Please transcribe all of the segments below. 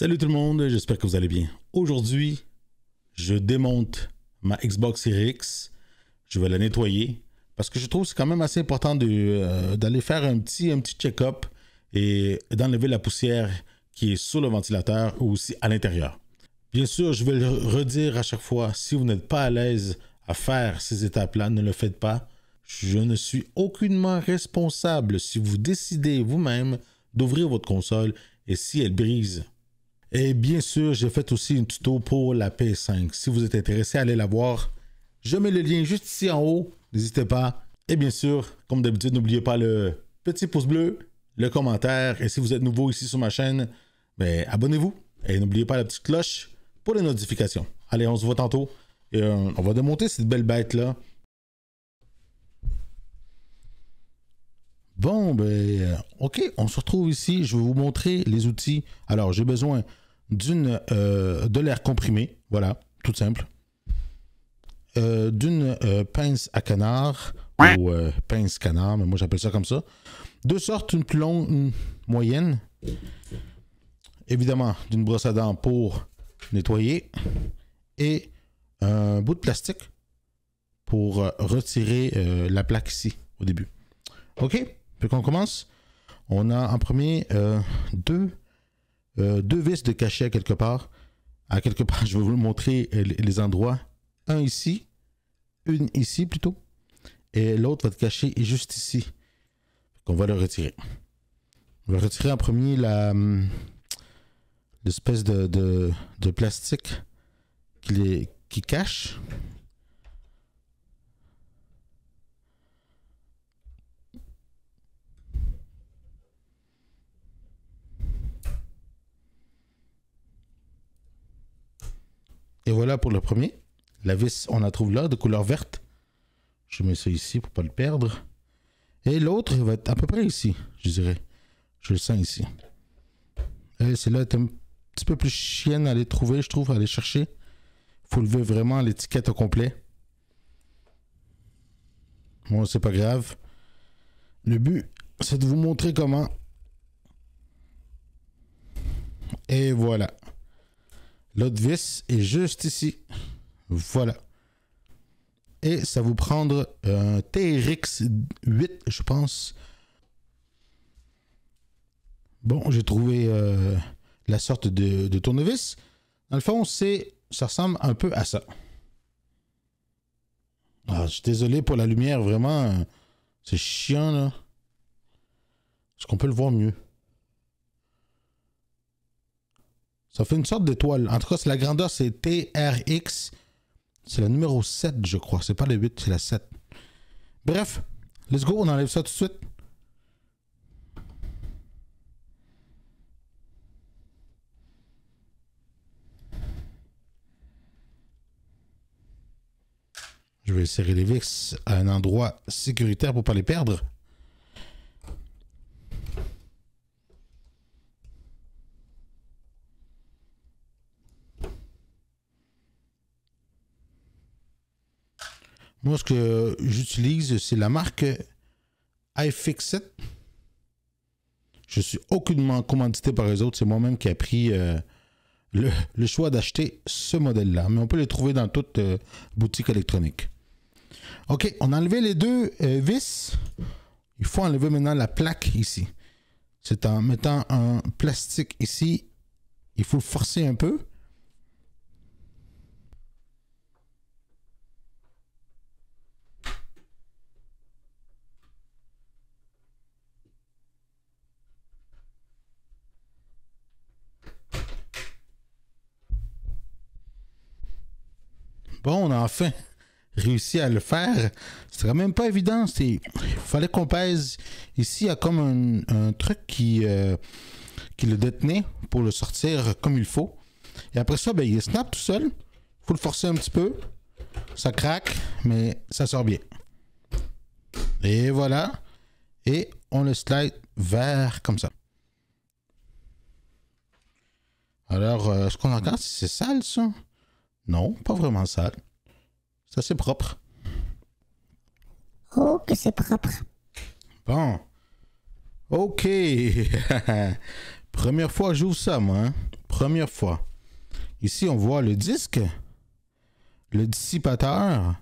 Salut tout le monde, j'espère que vous allez bien. Aujourd'hui, je démonte ma Xbox Series X. Je vais la nettoyer parce que je trouve que c'est quand même assez important euh, d'aller faire un petit, un petit check-up et d'enlever la poussière qui est sur le ventilateur ou aussi à l'intérieur. Bien sûr, je vais le redire à chaque fois, si vous n'êtes pas à l'aise à faire ces étapes-là, ne le faites pas. Je ne suis aucunement responsable si vous décidez vous-même d'ouvrir votre console et si elle brise et bien sûr, j'ai fait aussi une tuto pour la PS5. Si vous êtes intéressé, allez la voir. Je mets le lien juste ici en haut. N'hésitez pas. Et bien sûr, comme d'habitude, n'oubliez pas le petit pouce bleu, le commentaire. Et si vous êtes nouveau ici sur ma chaîne, ben, abonnez-vous. Et n'oubliez pas la petite cloche pour les notifications. Allez, on se voit tantôt. Euh, on va démonter cette belle bête-là. Bon, ben, euh, OK, on se retrouve ici. Je vais vous montrer les outils. Alors, j'ai besoin d'une euh, de l'air comprimé, voilà, tout simple. Euh, d'une pince à canard ou pince canard, mais moi j'appelle ça comme ça. De sorte, une plus longue, moyenne. Évidemment, d'une brosse à dents pour nettoyer et un bout de plastique pour retirer la plaque ici au début. OK? Puis qu'on commence, on a en premier euh, euh, deux, vis de cachet à quelque part. À quelque part, je vais vous montrer euh, les endroits. Un ici, une ici plutôt, et l'autre va être caché juste ici. On va le retirer. On va retirer en premier la hum, l'espèce de, plastique qui cache. Et voilà pour le premier. La vis, on la trouve là, de couleur verte. Je mets ça ici pour pas le perdre. Et l'autre va être à peu près ici, je dirais. Je le sens ici. Et celle-là est un petit peu plus chienne à aller trouver, je trouve, à aller chercher. Faut lever vraiment l'étiquette au complet. Bon, c'est pas grave. Le but, c'est de vous montrer comment. Et voilà. L'autre vis est juste ici. Voilà. Et ça vous prendre un euh, TRX 8, je pense. Bon, j'ai trouvé euh, la sorte de, tournevis. Dans le fond, c'est, ça ressemble un peu à ça. Ah, je suis désolé pour la lumière, vraiment. Euh, c'est chiant, là. Est-ce qu'on peut le voir mieux? Ça fait une sorte d'étoile. En tout cas, la grandeur, c'est TRX. C'est la numéro 7, je crois. C'est pas le 8, c'est la 7. Bref, let's go, on enlève ça tout de suite. Je vais serrer les vis à un endroit sécuritaire pour pas les perdre. Moi, ce que j'utilise, c'est la marque iFixit. Je suis aucunement commandité par les autres. C'est moi-même qui ai pris euh, le, choix d'acheter ce modèle-là. Mais on peut le trouver dans toute euh, boutique électronique. OK, on a enlevé les deux euh, vis. Il faut enlever maintenant la plaque ici. C'est en mettant un plastique ici. Il faut forcer un peu. réussi à le faire. Ce serait même pas évident. Il fallait qu'on pèse. Ici, il y a comme un, truc qui, euh, qui le détenait pour le sortir comme il faut. Et après ça, ben, il snap tout seul. faut le forcer un petit peu. Ça craque, mais ça sort bien. Et voilà. Et on le slide vers comme ça. Alors, euh, ce qu'on regarde, c'est sale ça? Non, pas vraiment sale. Ça, c'est propre. Oh, que c'est propre. Bon. Ok. Première fois j'ouvre ça, moi. Hein. Première fois. Ici, on voit le disque. Le dissipateur.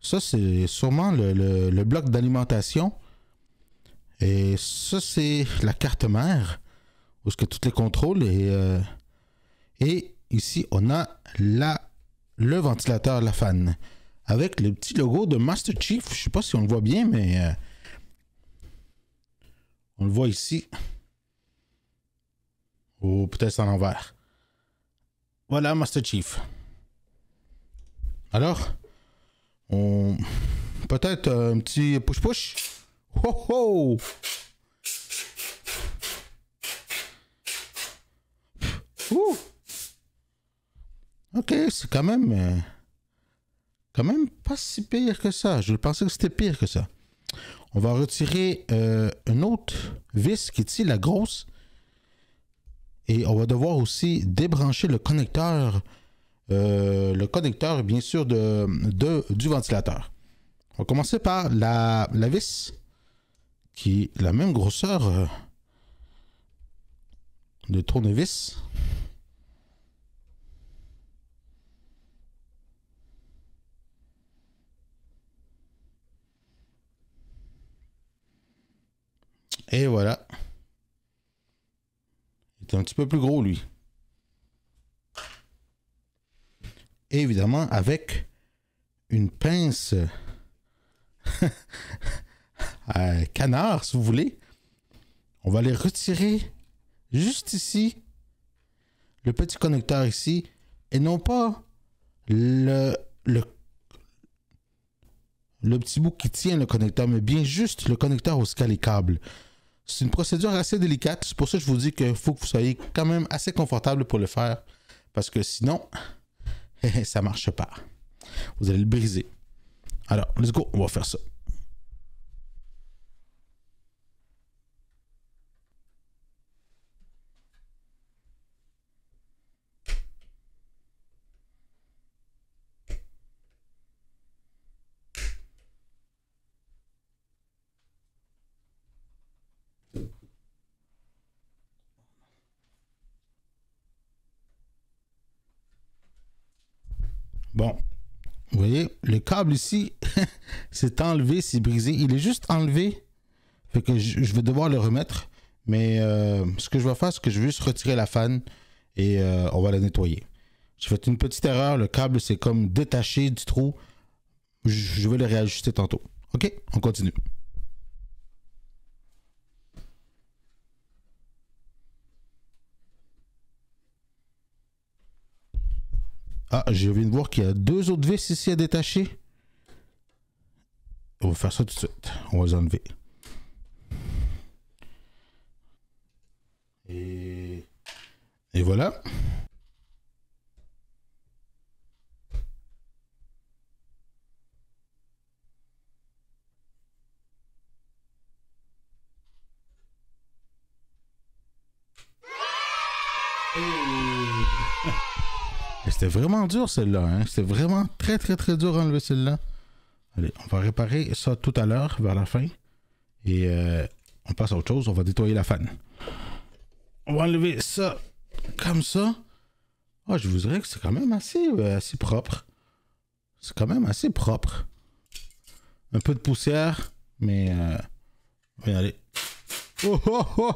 Ça, c'est sûrement le, bloc d'alimentation. Et ça, c'est la carte mère. Où est-ce que toutes les contrôles et... Euh, et ici, on a la le ventilateur La Fan. Avec le petit logo de Master Chief. Je sais pas si on le voit bien, mais euh, on le voit ici. Ou peut-être en l'envers. Voilà Master Chief. Alors, on. Peut-être euh, un petit push-push. Ho ho! Ouh! Ok, c'est quand même. Euh, quand même pas si pire que ça. Je pensais que c'était pire que ça. On va retirer euh, une autre vis qui est ici, la grosse. Et on va devoir aussi débrancher le connecteur. Euh, le connecteur, bien sûr, de, du ventilateur. On va commencer par la, la vis qui est la même grosseur de tournevis. Et voilà. Il est un petit peu plus gros, lui. Et évidemment, avec une pince à euh, canard, si vous voulez, on va aller retirer juste ici le petit connecteur ici et non pas le, le, le petit bout qui tient le connecteur, mais bien juste le connecteur au se les câbles. C'est une procédure assez délicate. C'est pour ça que je vous dis qu'il faut que vous soyez quand même assez confortable pour le faire. Parce que sinon, ça marche pas. Vous allez le briser. Alors, let's go, on va faire ça. Bon. Vous voyez, le câble ici, c'est enlevé, s'est brisé. Il est juste enlevé. Fait que je vais devoir le remettre. Mais euh, ce que je vais faire, c'est que je vais juste retirer la fan et euh, on va la nettoyer. J'ai fait une petite erreur. Le câble s'est comme détaché du trou. Je vais le réajuster tantôt. OK? On continue. Ah, je viens de voir qu'il y a deux autres vis ici à détacher. On va faire ça tout de suite. On va les enlever. Et, Et voilà. C'était vraiment dur celle-là. Hein? C'était vraiment très très très dur à enlever celle-là. Allez, on va réparer ça tout à l'heure vers la fin. Et euh, on passe à autre chose. On va nettoyer la fan. On va enlever ça comme ça. Ah, je vous dirais que c'est quand même euh, assez, propre. C'est quand même assez propre. Un peu de poussière, mais... Euh, allez. Oh, oh, oh!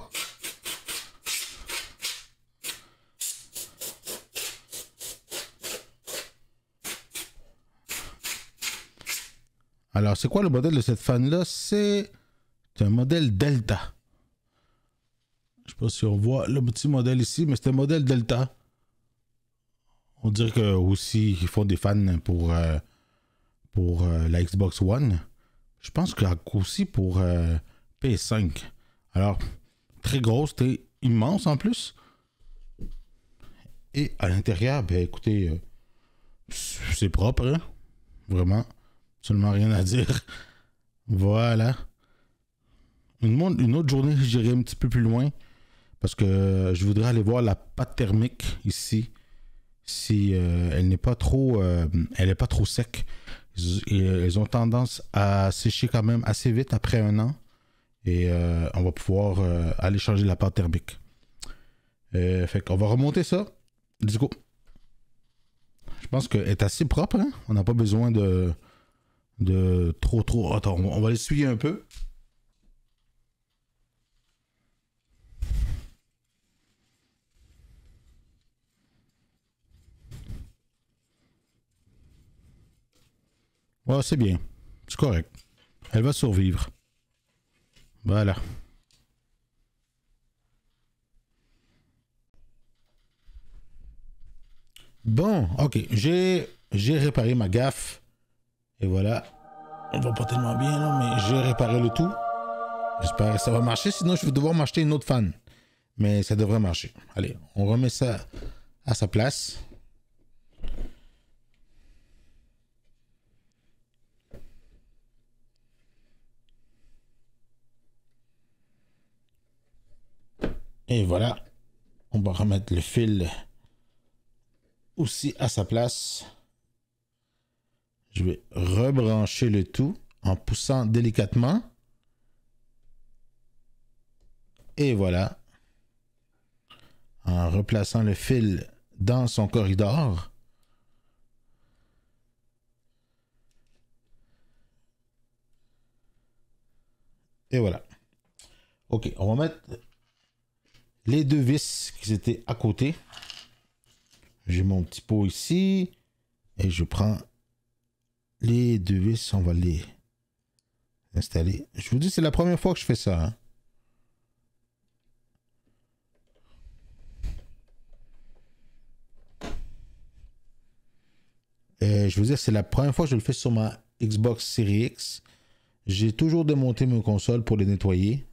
Alors, c'est quoi le modèle de cette fan-là C'est un modèle Delta. Je sais pas si on voit le petit modèle ici, mais c'est un modèle Delta. On dirait que aussi ils font des fans pour, euh, pour euh, la Xbox One. Je pense que aussi pour euh, PS5. Alors, très grosse, c'était immense en plus. Et à l'intérieur, ben écoutez, c'est propre, hein. vraiment rien à dire. Voilà. Une, autre journée, j'irai un petit peu plus loin. Parce que je voudrais aller voir la pâte thermique ici. Si euh, elle n'est pas trop. Euh, elle n'est pas trop sec. elles ont tendance à sécher quand même assez vite après un an. Et euh, on va pouvoir aller changer la pâte thermique. fait qu'on va remonter ça. du coup Je pense qu'elle est assez propre. Hein. On n'a pas besoin de de trop trop. Attends, on va l'essuyer un peu. Ouais, c'est bien. C'est correct. Elle va survivre. Voilà. Bon, ok. J'ai réparé ma gaffe. Et voilà. On va pas tellement bien, là, mais j'ai réparé le tout. J'espère que ça va marcher. Sinon, je vais devoir m'acheter une autre fan. Mais ça devrait marcher. Allez, on remet ça à sa place. Et voilà, on va remettre le fil aussi à sa place. Je vais rebrancher le tout en poussant délicatement. Et voilà. En replaçant le fil dans son corridor. Et voilà. OK, on va mettre les deux vis qui étaient à côté. J'ai mon petit pot ici. Et je prends les vis, on va les installer. Je vous dis, c'est la première fois que je fais ça. Hein. je vous dis, c'est la première fois que je le fais sur ma Xbox Series X. J'ai toujours démonté mes consoles pour les nettoyer.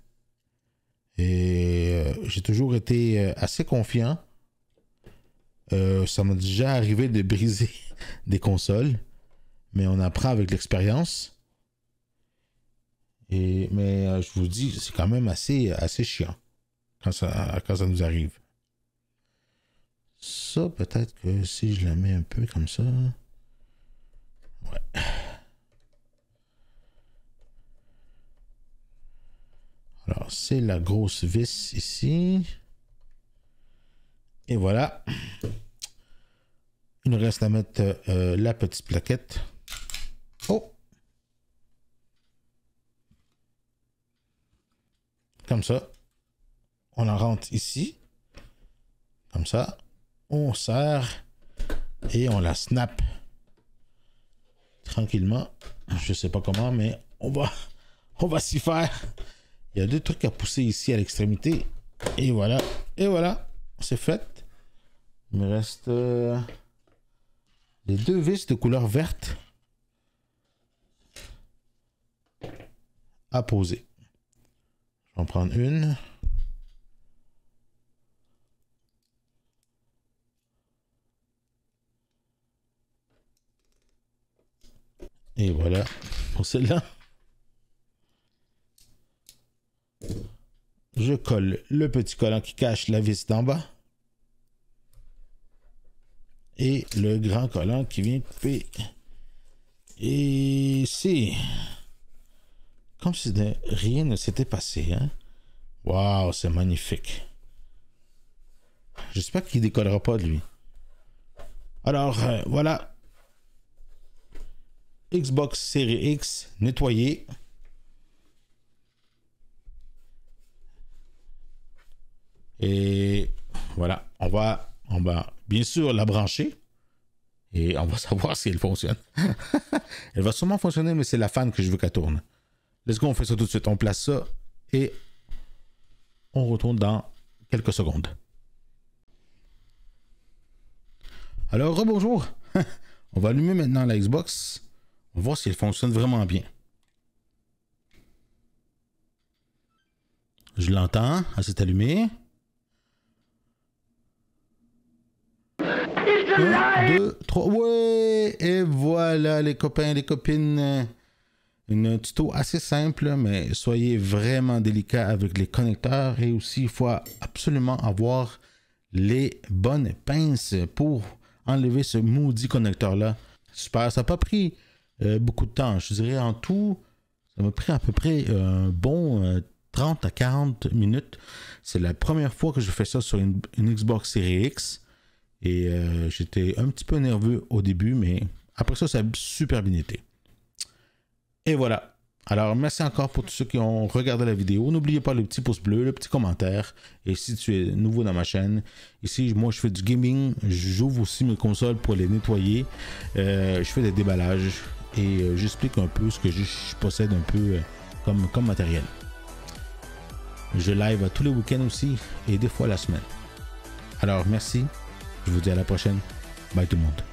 Et euh, j'ai toujours été euh, assez confiant. Euh, ça m'a déjà arrivé de briser des consoles mais on apprend avec l'expérience. Et, mais euh, je vous dis, c'est quand même assez, assez chiant quand ça, quand ça nous arrive. Ça, peut-être que si je la mets un peu comme ça. Ouais. Alors, c'est la grosse vis ici. Et voilà. Il nous reste à mettre euh, la petite plaquette. comme ça. On la rentre ici, comme ça. On serre et on la snap tranquillement. Je sais pas comment, mais on va, on va s'y faire. Il y a deux trucs à pousser ici à l'extrémité. Et voilà, et voilà, c'est fait. Il me reste euh, les deux vis de couleur verte à poser prendre une. Et voilà pour celle-là. Je colle le petit collant qui cache la vis d'en bas. Et le grand collant qui vient couper ici. Comme si rien ne s'était passé. Hein. Waouh, c'est magnifique. J'espère qu'il décollera pas de lui. Alors, euh, voilà. Xbox Series X nettoyée. Et voilà, on va, on va bien sûr la brancher. Et on va savoir si elle fonctionne. elle va sûrement fonctionner, mais c'est la fan que je veux qu'elle tourne. Let's go, on fait ça tout de suite. On place ça et on retourne dans quelques secondes. Alors, bonjour. on va allumer maintenant la Xbox. On va voir si elle fonctionne vraiment bien. Je l'entends, elle s'est allumée. 1, 2, 3, ouais! Et voilà les copains, les copines. Euh, un tuto assez simple, mais soyez vraiment délicat avec les connecteurs et aussi il faut absolument avoir les bonnes pinces pour enlever ce maudit connecteur-là. Super, ça n'a pas pris euh, beaucoup de temps. Je dirais en tout, ça m'a pris à peu près un euh, bon 30 euh, à 40 minutes. C'est la première fois que je fais ça sur une Xbox Series X. Et j'étais un petit peu nerveux au début, mais après ça, ça a super bien été. Et voilà. Alors, merci encore pour tous ceux qui ont regardé la vidéo. N'oubliez pas le petit pouce bleu, le petit commentaire. Et si tu es nouveau dans ma chaîne, ici, moi, je fais du gaming. J'ouvre aussi mes consoles pour les nettoyer. Euh, je fais des déballages et euh, j'explique un peu ce que je, possède un peu euh, comme, comme matériel. Je live tous les week-ends aussi et des fois la semaine. Alors, merci. Je vous dis à la prochaine. Bye tout le monde.